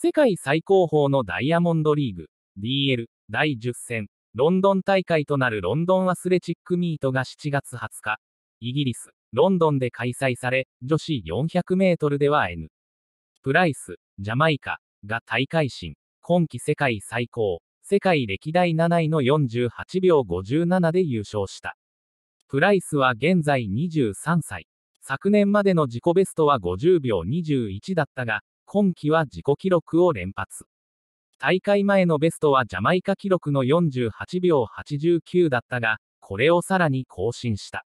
世界最高峰のダイヤモンドリーグ DL 第10戦ロンドン大会となるロンドンアスレチックミートが7月20日イギリスロンドンで開催され女子4 0 0メートルでは N プライスジャマイカが大会新今季世界最高世界歴代7位の48秒57で優勝したプライスは現在23歳昨年までの自己ベストは50秒21だったが今季は自己記録を連発。大会前のベストはジャマイカ記録の48秒89だったが、これをさらに更新した。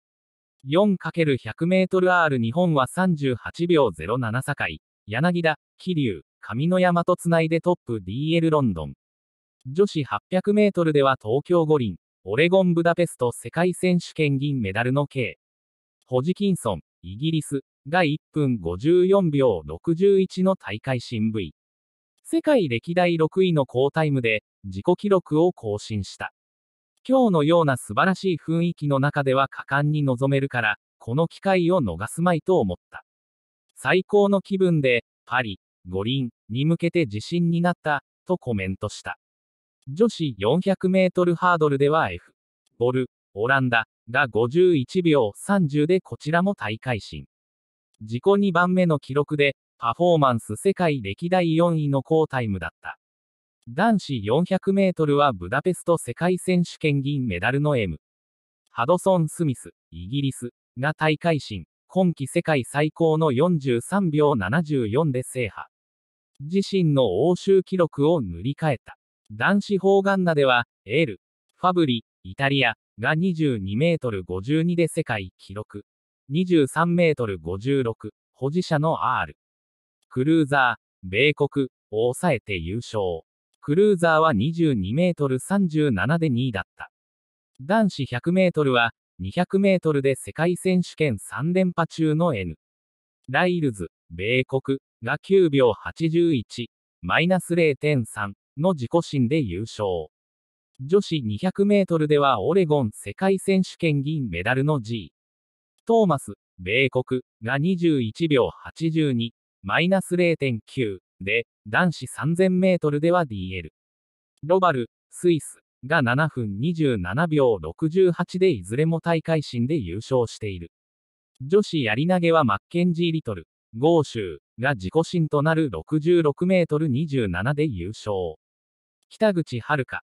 4×100m/r 日本は38秒07堺、柳田、桐生、上野山とつないでトップ DL ロンドン。女子 800m では東京五輪、オレゴン・ブダペスト世界選手権銀メダルの K。ホジキンソン、イギリスが1分54秒61の大会新 V。世界歴代6位の好タイムで自己記録を更新した。今日のような素晴らしい雰囲気の中では果敢に臨めるから、この機会を逃すまいと思った。最高の気分で、パリ、五輪に向けて自信になった、とコメントした。女子400メートルハードルでは F。ボル、オランダ、が51秒30でこちらも大会新。自己2番目の記録で、パフォーマンス世界歴代4位の好タイムだった。男子400メートルはブダペスト世界選手権銀メダルの M。ハドソン・スミス、イギリスが大会新、今季世界最高の43秒74で制覇。自身の欧州記録を塗り替えた。男子砲丸ナでは、エール、ファブリ、イタリア、が22メートル52で世界記録。23メートル56、保持者の R。クルーザー、米国を抑えて優勝。クルーザーは22メートル37で2位だった。男子100メートルは200メートルで世界選手権3連覇中の N。ライルズ、米国が9秒81、マイナス0.3の自己新で優勝。女子200メートルではオレゴン世界選手権銀メダルの G。トーマス、米国が21秒82、マイナス0.9で、男子3000メートルでは DL。ロバル、スイスが7分27秒68でいずれも大会新で優勝している。女子やり投げはマッケンジー・リトル、ゴーシューが自己新となる66メートル27で優勝。北口遥